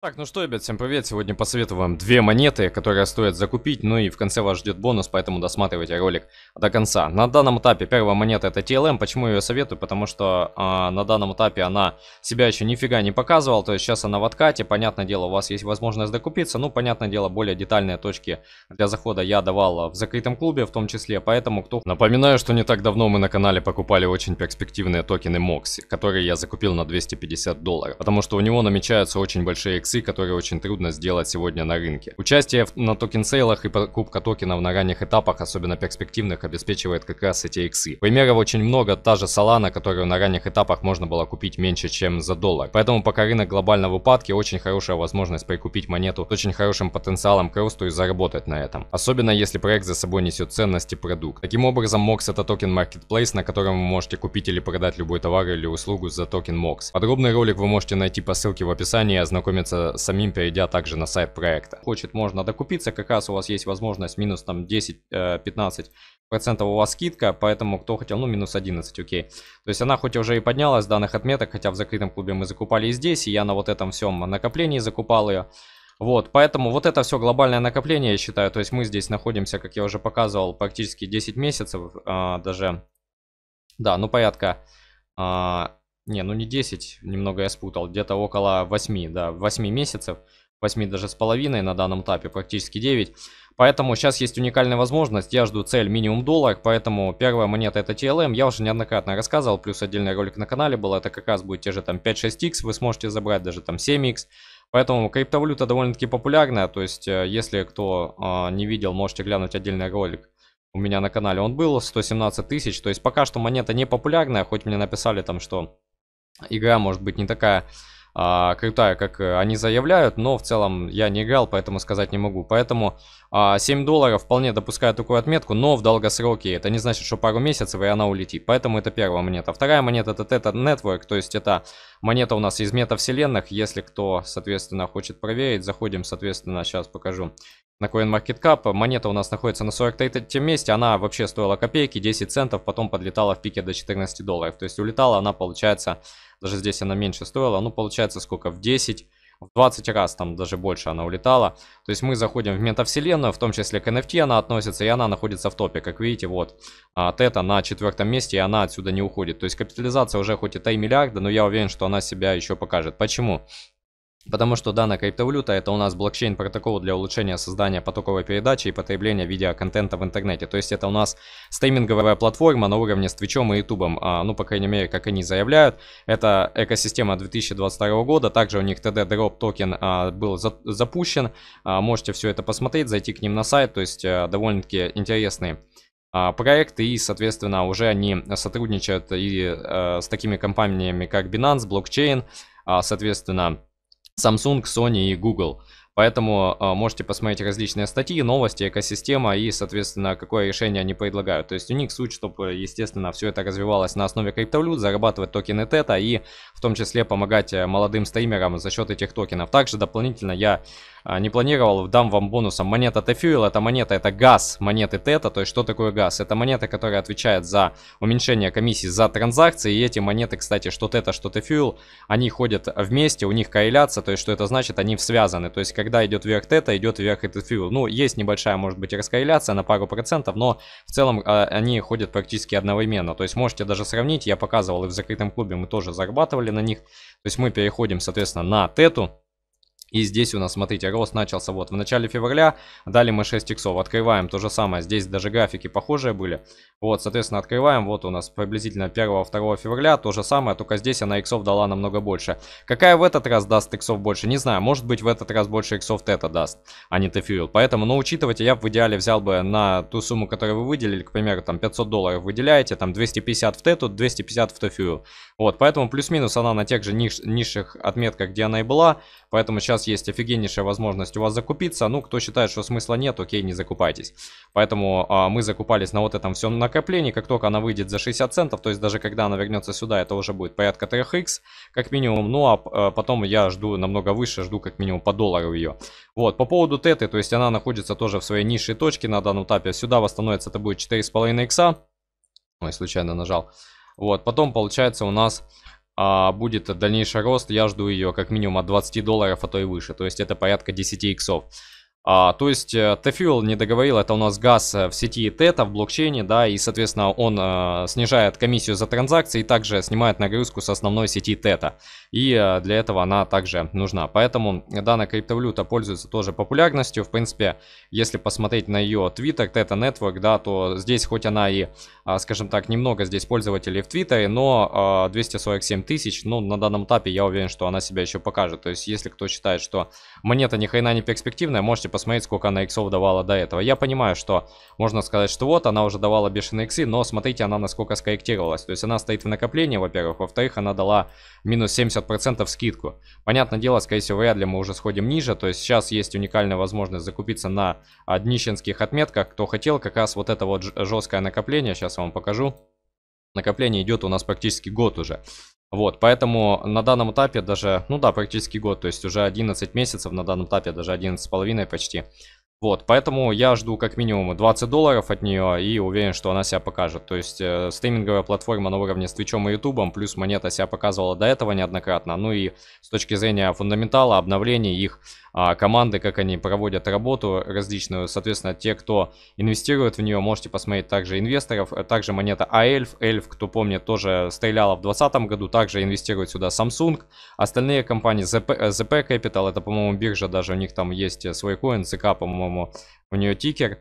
Так, ну что, ребят, всем привет. Сегодня посоветую вам две монеты, которые стоит закупить, ну и в конце вас ждет бонус, поэтому досматривайте ролик до конца. На данном этапе первая монета это TLM. Почему я ее советую? Потому что э, на данном этапе она себя еще нифига не показывала, то есть сейчас она в откате. Понятное дело, у вас есть возможность докупиться, ну, понятное дело, более детальные точки для захода я давал в закрытом клубе в том числе, поэтому кто... Напоминаю, что не так давно мы на канале покупали очень перспективные токены MOX, которые я закупил на 250 долларов, потому что у него намечаются очень большие иксы, которые очень трудно сделать сегодня на рынке. Участие в, на токен-сейлах и покупка токенов на ранних этапах, особенно перспективных, обеспечивает как раз эти иксы. Примеров очень много, та же Solana, которую на ранних этапах можно было купить меньше, чем за доллар. Поэтому пока рынок глобально в упадке, очень хорошая возможность прикупить монету с очень хорошим потенциалом к росту и заработать на этом. Особенно если проект за собой несет ценности продукт. Таким образом, MOX это токен Marketplace, на котором вы можете купить или продать любой товар или услугу за токен MOX. Подробный ролик вы можете найти по ссылке в описании и ознакомиться Э, самим перейдя также на сайт проекта. Хочет, можно докупиться, как раз у вас есть возможность минус там 10-15 э, процентов у вас скидка, поэтому кто хотел, ну минус 11, окей. То есть она хоть уже и поднялась с данных отметок, хотя в закрытом клубе мы закупали и здесь, и я на вот этом всем накоплении закупал ее. Вот, поэтому вот это все глобальное накопление, я считаю, то есть мы здесь находимся, как я уже показывал, практически 10 месяцев, э, даже, да, ну порядка э, не, ну не 10, немного я спутал. Где-то около 8, да, 8 месяцев. 8 даже с половиной на данном этапе, практически 9. Поэтому сейчас есть уникальная возможность, я жду цель минимум доллар, поэтому первая монета это TLM, я уже неоднократно рассказывал, плюс отдельный ролик на канале был, это как раз будет те же там 5-6x, вы сможете забрать даже там 7x. Поэтому криптовалюта довольно-таки популярная, то есть э, если кто э, не видел, можете глянуть отдельный ролик у меня на канале, он был 117 тысяч, то есть пока что монета не популярная, хоть мне написали там, что игра может быть не такая а, крутая, как э, они заявляют, но в целом я не играл, поэтому сказать не могу. Поэтому а, 7 долларов вполне допускает такую отметку, но в долгосроке. Это не значит, что пару месяцев и она улетит. Поэтому это первая монета. Вторая монета это Teta Network, то есть это монета у нас из метавселенных. Если кто, соответственно, хочет проверить, заходим, соответственно, сейчас покажу на CoinMarketCap. Монета у нас находится на 43 месте, она вообще стоила копейки, 10 центов, потом подлетала в пике до 14 долларов. То есть улетала она, получается, даже здесь она меньше стоила, ну получается сколько, в 10 в 20 раз там даже больше она улетала. То есть мы заходим в метавселенную, в том числе к NFT она относится, и она находится в топе. Как видите, вот это а, на четвертом месте, и она отсюда не уходит. То есть капитализация уже хоть и 3 миллиарда, но я уверен, что она себя еще покажет. Почему? Потому что данная криптовалюта это у нас блокчейн протокол для улучшения создания потоковой передачи и потребления видеоконтента в интернете. То есть это у нас стриминговая платформа на уровне с Твичом и Ютубом. А, ну, по крайней мере, как они заявляют. Это экосистема 2022 года. Также у них TD Drop токен а, был за запущен. А, можете все это посмотреть, зайти к ним на сайт. То есть э, а, довольно-таки интересные проекты и, соответственно, уже они сотрудничают и э, с такими компаниями, как Binance, блокчейн, э, соответственно, Samsung, Sony и Google. Поэтому э, можете посмотреть различные статьи, новости, экосистема и, соответственно, какое решение они предлагают. То есть у них суть, чтобы, естественно, все это развивалось на основе криптовалют, зарабатывать токены тета и в том числе помогать э, молодым стримерам за счет этих токенов. Также дополнительно я а, не планировал, дам вам бонусом. Монета это фьюил, это монета, это газ монеты тета. То есть что такое газ? Это монета, которая отвечает за уменьшение комиссии за транзакции. И эти монеты, кстати, что тета, что тефьюил, они ходят вместе, у них корреляция. То есть что это значит? Они связаны. То есть когда когда идет вверх тета, идет вверх этот фьюл. Ну, есть небольшая, может быть, раскорреляция на пару процентов, но в целом э, они ходят практически одновременно. То есть можете даже сравнить, я показывал и в закрытом клубе мы тоже зарабатывали на них. То есть мы переходим, соответственно, на тету. И здесь у нас, смотрите, рост начался вот в начале февраля, дали мы 6 иксов, открываем то же самое, здесь даже графики похожие были. Вот, соответственно, открываем, вот у нас приблизительно 1-2 февраля, то же самое, только здесь она иксов дала намного больше. Какая в этот раз даст иксов больше, не знаю, может быть в этот раз больше иксов тета даст, а не тефьюил. Поэтому, ну, учитывайте, я в идеале взял бы на ту сумму, которую вы выделили, к примеру, там 500 долларов выделяете, там 250 в тету, 250 в тефьюил. Вот, поэтому плюс-минус она на тех же ниш низших отметках, где она и была, поэтому сейчас сейчас есть офигеннейшая возможность у вас закупиться. Ну, кто считает, что смысла нет, окей, не закупайтесь. Поэтому а, мы закупались на вот этом всем накоплении. Как только она выйдет за 60 центов, то есть даже когда она вернется сюда, это уже будет порядка 3 X как минимум. Ну, а, а потом я жду намного выше, жду как минимум по доллару ее. Вот, по поводу теты, то есть она находится тоже в своей низшей точке на данном этапе. Сюда восстановится, это будет 4,5 икса. Ой, случайно нажал. Вот, потом получается у нас а будет дальнейший рост, я жду ее как минимум от 20 долларов, а то и выше. То есть это порядка 10 иксов. А, то есть э, Tefil не договорил, это у нас газ э, в сети Тета, e в блокчейне, да, и, соответственно, он а, снижает комиссию за транзакции и также снимает нагрузку с основной сети Тета. E и а, для этого она также нужна. Поэтому данная криптовалюта пользуется тоже популярностью. В принципе, если посмотреть на ее Twitter, Тета e Network, да, то здесь хоть она и, а, скажем так, немного здесь пользователей в Твиттере, но а, 247 тысяч, ну, на данном этапе я уверен, что она себя еще покажет. То есть, если кто считает, что монета ни хрена не перспективная, можете посмотреть посмотреть, сколько она иксов давала до этого. Я понимаю, что можно сказать, что вот, она уже давала бешеные иксы, но смотрите, она насколько скорректировалась. То есть она стоит в накоплении, во-первых. Во-вторых, она дала минус 70% скидку. Понятное дело, скорее всего, вряд ли мы уже сходим ниже. То есть сейчас есть уникальная возможность закупиться на днищенских отметках. Кто хотел, как раз вот это вот жесткое накопление, сейчас я вам покажу накопление идет у нас практически год уже. Вот, поэтому на данном этапе даже, ну да, практически год, то есть уже 11 месяцев, на данном этапе даже 11 с половиной почти. Вот, поэтому я жду как минимум 20 долларов от нее и уверен, что она себя покажет. То есть э, стриминговая платформа на уровне с Твичом и Ютубом, плюс монета себя показывала до этого неоднократно. Ну и с точки зрения фундаментала, обновлений их э, команды, как они проводят работу различную. Соответственно, те, кто инвестирует в нее, можете посмотреть также инвесторов. Э, также монета Аэльф. Эльф, кто помнит, тоже стреляла в 2020 году. Также инвестирует сюда Samsung. Остальные компании ZP, э, ZP Capital, это, по-моему, биржа даже, у них там есть э, свой коин, ЦК, по-моему, по-моему, у нее тикер.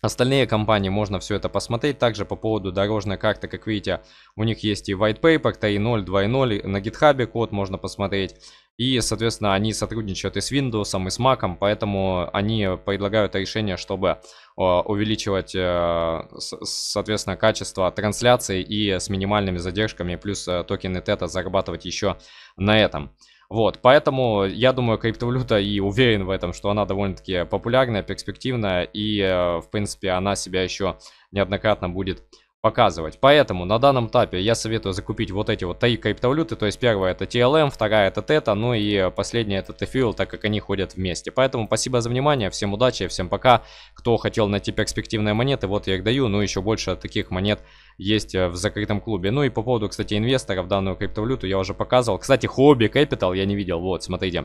Остальные компании можно все это посмотреть. Также по поводу дорожной карты, как видите, у них есть и white paper 3.0, 2.0, на гитхабе код можно посмотреть. И, соответственно, они сотрудничают и с Windows, и с Mac, поэтому они предлагают решение, чтобы э, увеличивать, э, соответственно, качество трансляции и с минимальными задержками, плюс э, токены тета зарабатывать еще на этом. Вот, поэтому я думаю, криптовалюта и уверен в этом, что она довольно-таки популярная, перспективная и, э, в принципе, она себя еще неоднократно будет показывать. Поэтому на данном этапе я советую закупить вот эти вот три криптовалюты. То есть первая это TLM, вторая это TETA, ну и э, последняя это TFIL, так как они ходят вместе. Поэтому спасибо за внимание, всем удачи, всем пока. Кто хотел найти перспективные монеты, вот я их даю, ну еще больше таких монет есть э, в закрытом клубе. Ну и по поводу, кстати, инвесторов в данную криптовалюту я уже показывал. Кстати, хобби Capital я не видел, вот, смотрите.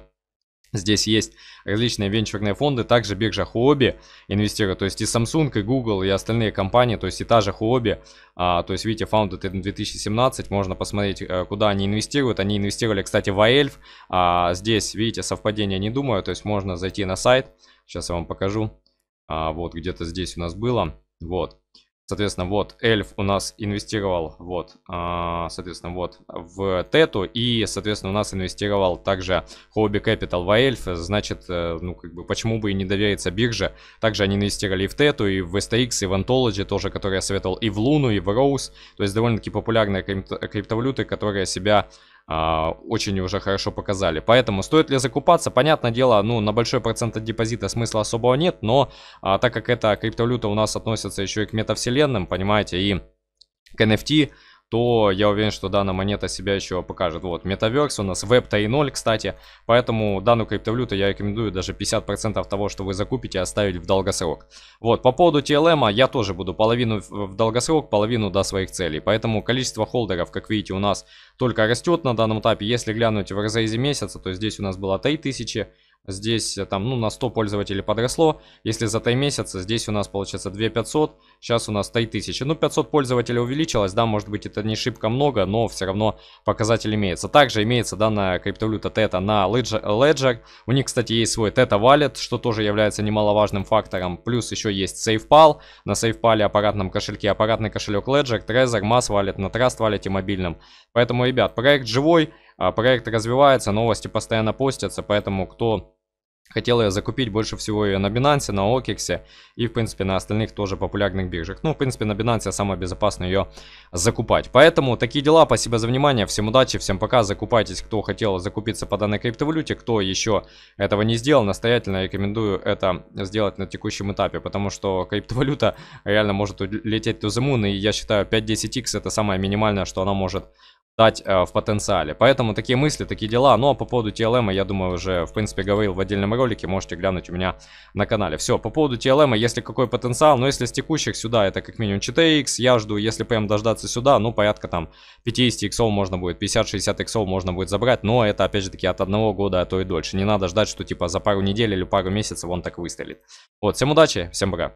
Здесь есть различные венчурные фонды, также биржа Huobi инвестирует, то есть и Samsung, и Google, и остальные компании, то есть и та же Huobi, а, то есть видите, Founded in 2017, можно посмотреть, э, куда они инвестируют. Они инвестировали, кстати, в Aelf, а здесь, видите, совпадение не думаю, то есть можно зайти на сайт, сейчас я вам покажу, а, вот где-то здесь у нас было, вот. Соответственно, вот эльф у нас инвестировал, вот, э, соответственно, вот в тету. И, соответственно, у нас инвестировал также хобби капитал в эльф. Значит, э, ну, как бы, почему бы и не довериться бирже. Также они инвестировали и в тету, и в STX, и в Anthology тоже, которые я советовал, и в Луну, и в Роуз. То есть довольно-таки популярные крипто криптовалюты, которые себя а, очень уже хорошо показали. Поэтому стоит ли закупаться? Понятное дело, ну, на большой процент от депозита смысла особого нет, но а, так как эта криптовалюта у нас относится еще и к метавселенным, понимаете, и к NFT, то я уверен, что данная монета себя еще покажет. Вот, Metaverse у нас, Web 3.0, кстати. Поэтому данную криптовалюту я рекомендую даже 50% того, что вы закупите, оставить в долгосрок. Вот, по поводу TLM, а, я тоже буду половину в долгосрок, половину до своих целей. Поэтому количество холдеров, как видите, у нас только растет на данном этапе. Если глянуть в разрезе месяца, то здесь у нас было 3000 тысячи Здесь э, там, ну, на 100 пользователей подросло. Если за 3 месяца, здесь у нас получается 2500, сейчас у нас 3000. Ну, 500 пользователей увеличилось, да, может быть это не шибко много, но все равно показатель имеется. Также имеется данная криптовалюта Тета на Ledger. У них, кстати, есть свой Тета Wallet, что тоже является немаловажным фактором. Плюс еще есть SafePal. На SafePal аппаратном кошельке аппаратный кошелек Ledger, Trezor, Mass Wallet, на Trust Wallet и мобильном. Поэтому, ребят, проект живой, а, проект развивается, новости постоянно постятся, поэтому кто хотел ее закупить больше всего ее на Binance, на OKEX и, в принципе, на остальных тоже популярных биржах. Ну, в принципе, на Binance самое безопасно ее закупать. Поэтому такие дела. Спасибо за внимание. Всем удачи, всем пока. Закупайтесь, кто хотел закупиться по данной криптовалюте. Кто еще этого не сделал, настоятельно рекомендую это сделать на текущем этапе, потому что криптовалюта реально может лететь to the moon, и я считаю 5-10x это самое минимальное, что она может дать э, в потенциале. Поэтому такие мысли, такие дела. Ну а по поводу TLM я думаю уже в принципе говорил в отдельном ролике, можете глянуть у меня на канале. Все, по поводу TLM, если какой потенциал, но если с текущих сюда это как минимум 4x, я жду, если прям дождаться сюда, ну порядка там 50 иксов можно будет, 50-60 иксов можно будет забрать, но это опять же таки от одного года, а то и дольше. Не надо ждать, что типа за пару недель или пару месяцев он так выстрелит. Вот, всем удачи, всем пока.